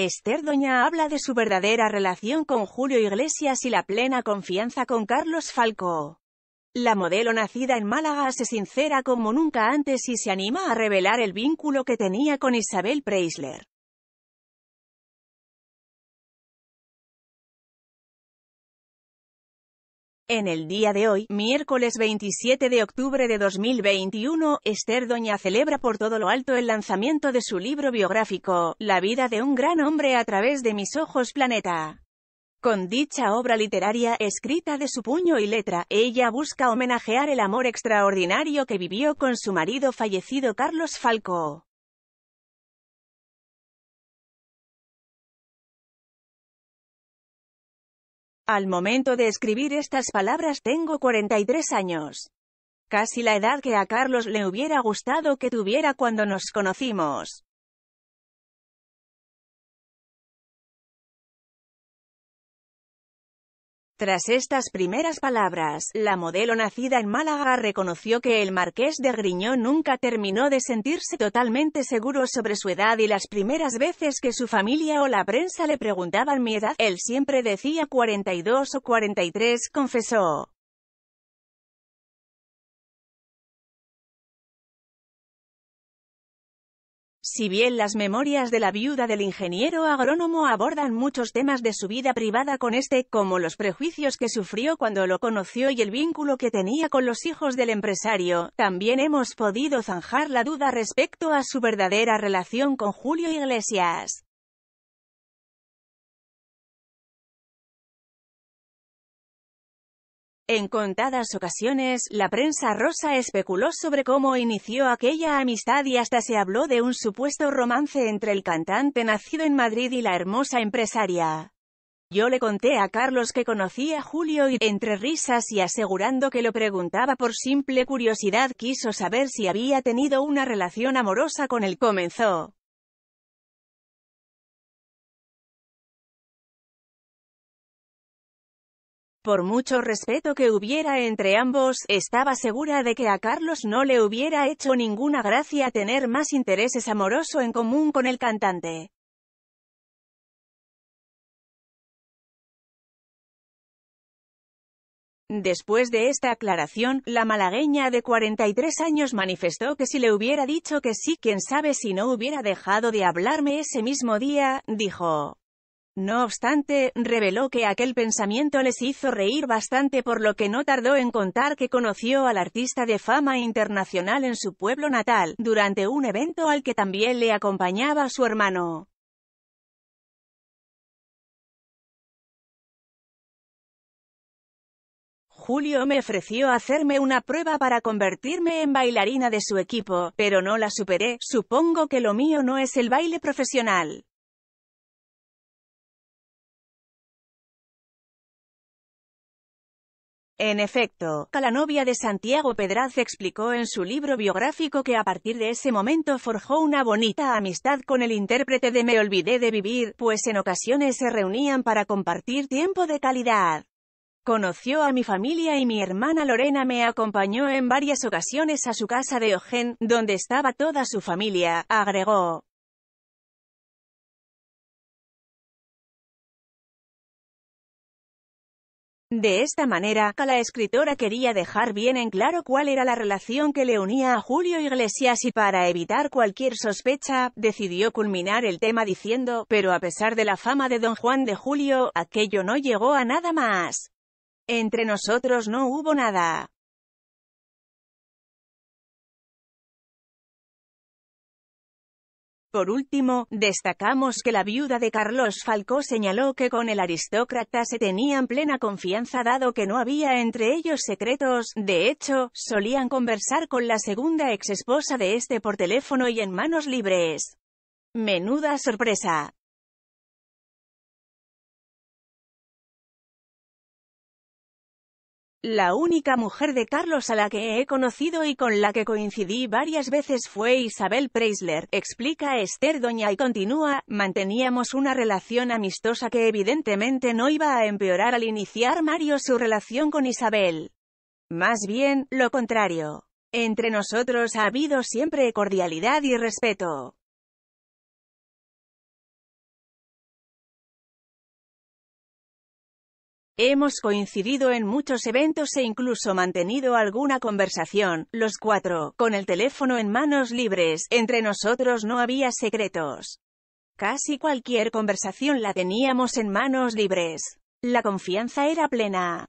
Esther Doña habla de su verdadera relación con Julio Iglesias y la plena confianza con Carlos Falco. La modelo nacida en Málaga se sincera como nunca antes y se anima a revelar el vínculo que tenía con Isabel Preisler. En el día de hoy, miércoles 27 de octubre de 2021, Esther Doña celebra por todo lo alto el lanzamiento de su libro biográfico, La vida de un gran hombre a través de mis ojos planeta. Con dicha obra literaria, escrita de su puño y letra, ella busca homenajear el amor extraordinario que vivió con su marido fallecido Carlos Falco. Al momento de escribir estas palabras tengo 43 años. Casi la edad que a Carlos le hubiera gustado que tuviera cuando nos conocimos. Tras estas primeras palabras, la modelo nacida en Málaga reconoció que el marqués de Griñón nunca terminó de sentirse totalmente seguro sobre su edad y las primeras veces que su familia o la prensa le preguntaban mi edad, él siempre decía 42 o 43, confesó. Si bien las memorias de la viuda del ingeniero agrónomo abordan muchos temas de su vida privada con este, como los prejuicios que sufrió cuando lo conoció y el vínculo que tenía con los hijos del empresario, también hemos podido zanjar la duda respecto a su verdadera relación con Julio Iglesias. En contadas ocasiones, la prensa rosa especuló sobre cómo inició aquella amistad y hasta se habló de un supuesto romance entre el cantante nacido en Madrid y la hermosa empresaria. Yo le conté a Carlos que conocía a Julio y, entre risas y asegurando que lo preguntaba por simple curiosidad, quiso saber si había tenido una relación amorosa con él. Comenzó. Por mucho respeto que hubiera entre ambos, estaba segura de que a Carlos no le hubiera hecho ninguna gracia tener más intereses amoroso en común con el cantante. Después de esta aclaración, la malagueña de 43 años manifestó que si le hubiera dicho que sí, quién sabe si no hubiera dejado de hablarme ese mismo día, dijo. No obstante, reveló que aquel pensamiento les hizo reír bastante por lo que no tardó en contar que conoció al artista de fama internacional en su pueblo natal, durante un evento al que también le acompañaba su hermano. Julio me ofreció hacerme una prueba para convertirme en bailarina de su equipo, pero no la superé, supongo que lo mío no es el baile profesional. En efecto, la novia de Santiago Pedraz explicó en su libro biográfico que a partir de ese momento forjó una bonita amistad con el intérprete de Me olvidé de vivir, pues en ocasiones se reunían para compartir tiempo de calidad. Conoció a mi familia y mi hermana Lorena me acompañó en varias ocasiones a su casa de Ogen, donde estaba toda su familia, agregó. De esta manera, la escritora quería dejar bien en claro cuál era la relación que le unía a Julio Iglesias y para evitar cualquier sospecha, decidió culminar el tema diciendo, pero a pesar de la fama de Don Juan de Julio, aquello no llegó a nada más. Entre nosotros no hubo nada. Por último, destacamos que la viuda de Carlos Falcó señaló que con el aristócrata se tenían plena confianza dado que no había entre ellos secretos, de hecho, solían conversar con la segunda exesposa de este por teléfono y en manos libres. Menuda sorpresa. La única mujer de Carlos a la que he conocido y con la que coincidí varias veces fue Isabel Preisler, explica Esther Doña y continúa, manteníamos una relación amistosa que evidentemente no iba a empeorar al iniciar Mario su relación con Isabel. Más bien, lo contrario. Entre nosotros ha habido siempre cordialidad y respeto. Hemos coincidido en muchos eventos e incluso mantenido alguna conversación, los cuatro, con el teléfono en manos libres, entre nosotros no había secretos. Casi cualquier conversación la teníamos en manos libres. La confianza era plena.